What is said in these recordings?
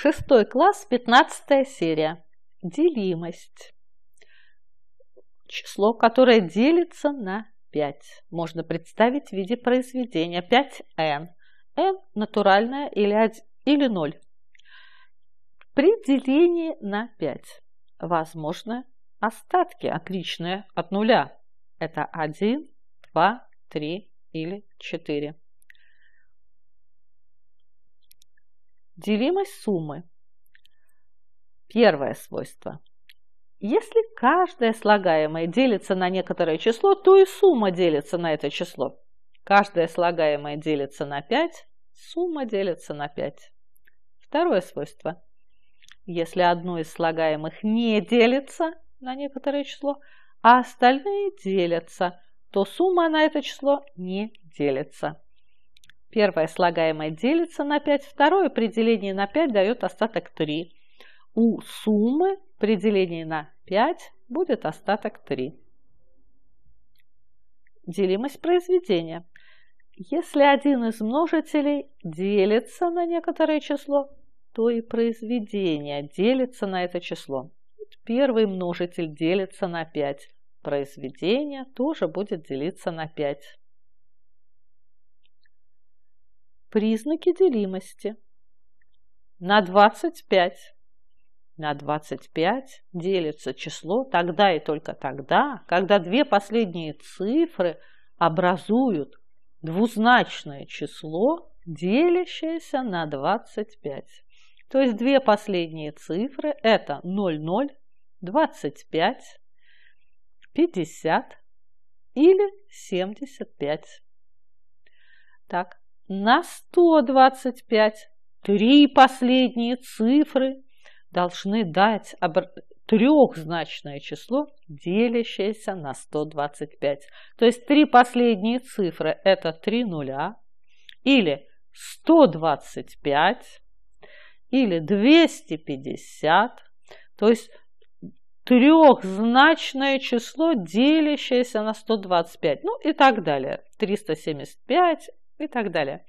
Шестой класс, пятнадцатая серия. Делимость. Число, которое делится на 5. Можно представить в виде произведения 5n. n – натуральное или, 1, или 0. При делении на 5 возможны остатки, отличные от нуля. Это 1, 2, 3 или 4. Делимость суммы. Первое свойство. Если каждое слагаемое делится на некоторое число, то и сумма делится на это число. Каждое слагаемое делится на 5, сумма делится на 5. Второе свойство. Если одно из слагаемых не делится на некоторое число, а остальные делятся, то сумма на это число не делится. Первое слагаемое делится на 5, второе при делении на 5 дает остаток 3. У суммы при делении на 5 будет остаток 3. Делимость произведения. Если один из множителей делится на некоторое число, то и произведение делится на это число. Первый множитель делится на 5. Произведение тоже будет делиться на 5. Признаки делимости. На 25. На 25 делится число тогда и только тогда, когда две последние цифры образуют двузначное число, делящееся на 25. То есть две последние цифры – это 00, 25, 50 или 75. Так, на 125. Три последние цифры должны дать обр... трехзначное число, делящееся на 125. То есть три последние цифры – это три нуля, или 125, или 250. То есть трехзначное число, делящееся на 125, ну и так далее. 375 и так далее.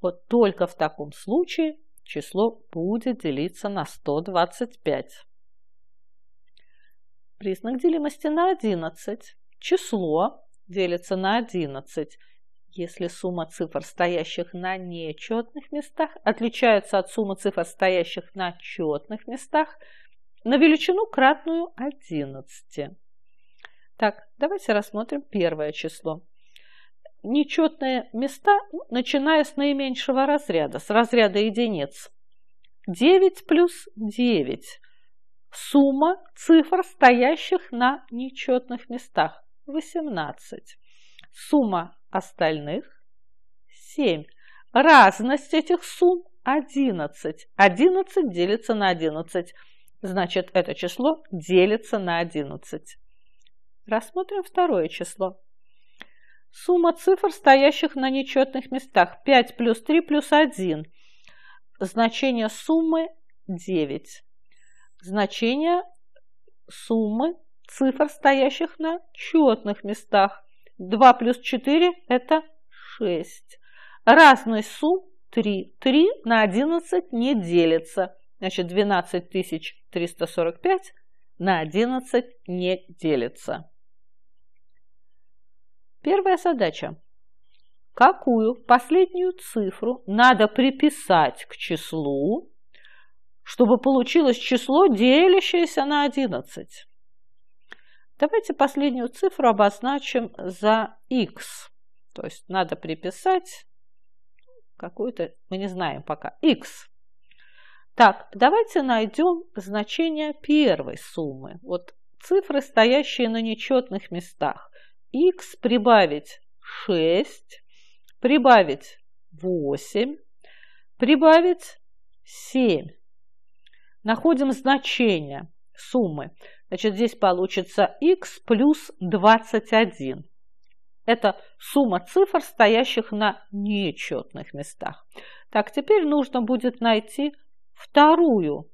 Вот только в таком случае число будет делиться на 125. Признак делимости на 11. Число делится на 11, если сумма цифр, стоящих на нечетных местах, отличается от суммы цифр, стоящих на четных местах, на величину, кратную 11. Так, давайте рассмотрим первое число нечетные места, начиная с наименьшего разряда, с разряда единиц. 9 плюс 9 – сумма цифр, стоящих на нечетных местах – 18. Сумма остальных – 7. Разность этих сумм – 11. 11 делится на 11. Значит, это число делится на 11. Рассмотрим второе число – Сумма цифр, стоящих на нечетных местах. 5 плюс 3 плюс 1. Значение суммы 9. Значение суммы цифр, стоящих на четных местах. 2 плюс 4 – это 6. Разность сумм 3. 3 на 11 не делится. Значит, 12 345 на 11 не делится. Первая задача. Какую последнюю цифру надо приписать к числу, чтобы получилось число, делящееся на 11? Давайте последнюю цифру обозначим за x. То есть надо приписать какую-то, мы не знаем пока, x. Так, давайте найдем значение первой суммы. Вот цифры, стоящие на нечетных местах x прибавить 6, прибавить 8, прибавить 7. Находим значение суммы. Значит, здесь получится x плюс 21. Это сумма цифр, стоящих на нечетных местах. Так, теперь нужно будет найти вторую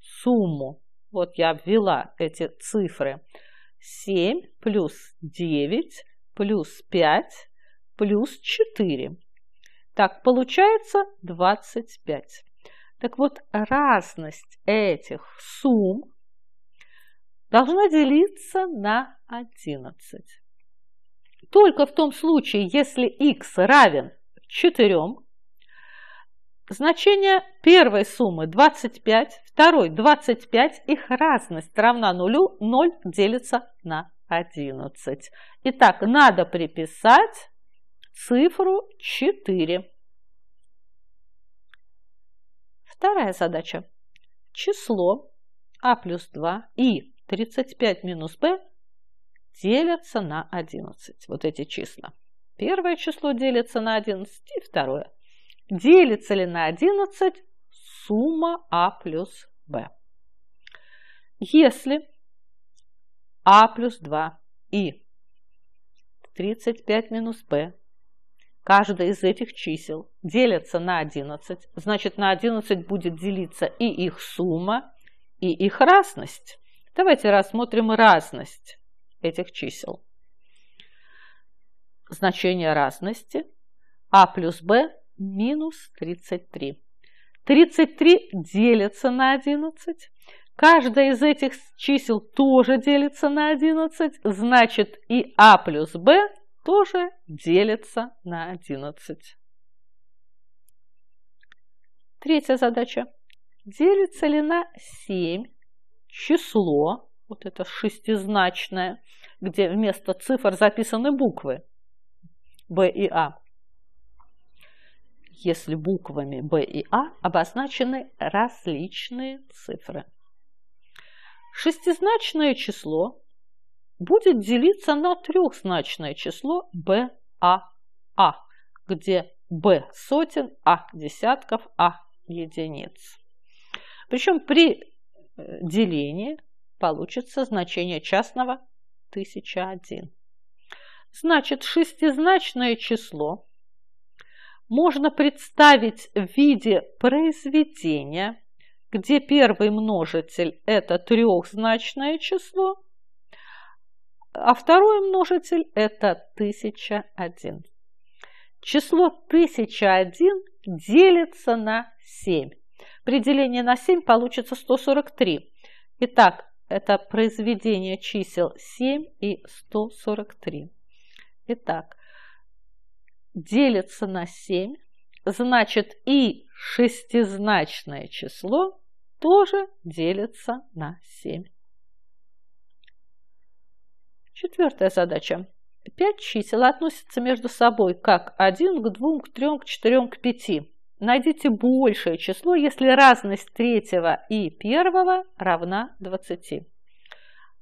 сумму. Вот я ввела эти цифры. 7 плюс 9 плюс 5 плюс 4. Так, получается 25. Так вот, разность этих сумм должна делиться на 11. Только в том случае, если x равен 4, Значение первой суммы 25, второй 25, их разность равна нулю, 0 делится на 11. Итак, надо приписать цифру 4. Вторая задача. Число а плюс 2 и 35 минус b делятся на 11. Вот эти числа. Первое число делится на 11 и второе делится ли на 11 сумма А плюс Б. Если А плюс 2 и 35 минус Б, каждое из этих чисел делится на 11, значит на 11 будет делиться и их сумма, и их разность. Давайте рассмотрим разность этих чисел. Значение разности А плюс Б минус 33. 33 делится на 11. Каждое из этих чисел тоже делится на 11. Значит, и А плюс Б тоже делится на 11. Третья задача. Делится ли на 7 число, вот это шестизначное, где вместо цифр записаны буквы B и А, если буквами Б и А обозначены различные цифры. Шестизначное число будет делиться на трехзначное число Б, А, А, где Б сотен, А десятков, А единиц. Причем при э, делении получится значение частного 1001. Значит, шестизначное число можно представить в виде произведения, где первый множитель – это трехзначное число, а второй множитель – это 1001. Число 1001 делится на 7. При делении на 7 получится 143. Итак, это произведение чисел 7 и 143. Итак, делится на 7, значит и шестизначное число тоже делится на 7. Четвертая задача. Пять чисел относятся между собой как 1 к 2, к 3, к 4, к 5. Найдите большее число, если разность третьего и первого равна 20.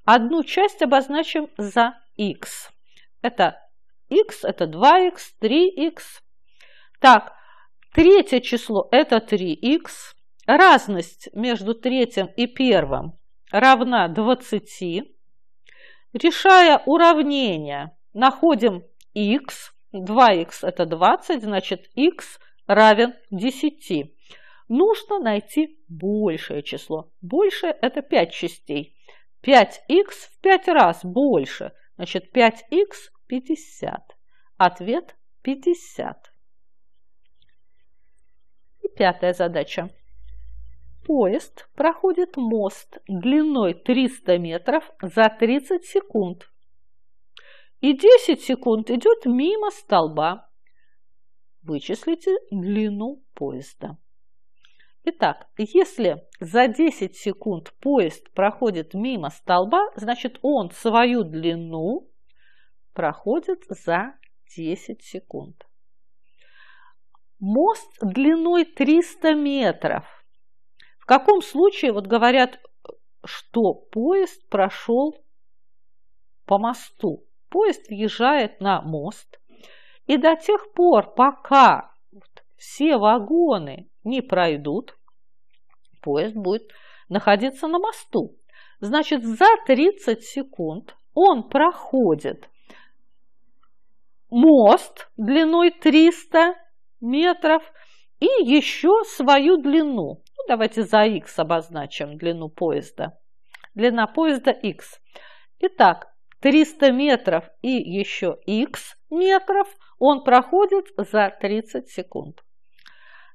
Одну часть обозначим за x. Это x это 2x, 3x. Так, третье число это 3x. Разность между третьим и первым равна 20. Решая уравнение, находим x. 2x это 20, значит x равен 10. Нужно найти большее число. Большее это 5 частей. 5 x в 5 раз больше. Значит, 5 x 50. Ответ 50. И пятая задача. Поезд проходит мост длиной 300 метров за 30 секунд. И 10 секунд идет мимо столба. Вычислите длину поезда. Итак, если за 10 секунд поезд проходит мимо столба, значит он свою длину проходит за 10 секунд. Мост длиной 300 метров. В каком случае, вот говорят, что поезд прошел по мосту. Поезд въезжает на мост, и до тех пор, пока все вагоны не пройдут, поезд будет находиться на мосту. Значит, за 30 секунд он проходит мост длиной 300 метров и еще свою длину. Ну, давайте за x обозначим длину поезда. Длина поезда x. Итак, 300 метров и еще x метров он проходит за 30 секунд.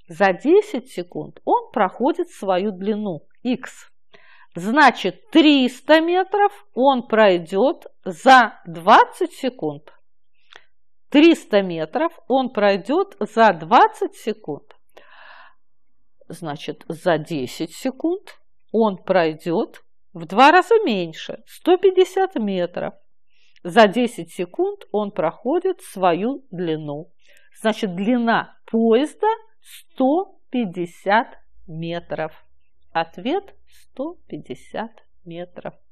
За 10 секунд он проходит свою длину x. Значит, 300 метров он пройдет за 20 секунд. 300 метров он пройдет за 20 секунд. Значит, за 10 секунд он пройдет в два раза меньше, 150 метров. За 10 секунд он проходит свою длину. Значит, длина поезда 150 метров. Ответ 150 метров.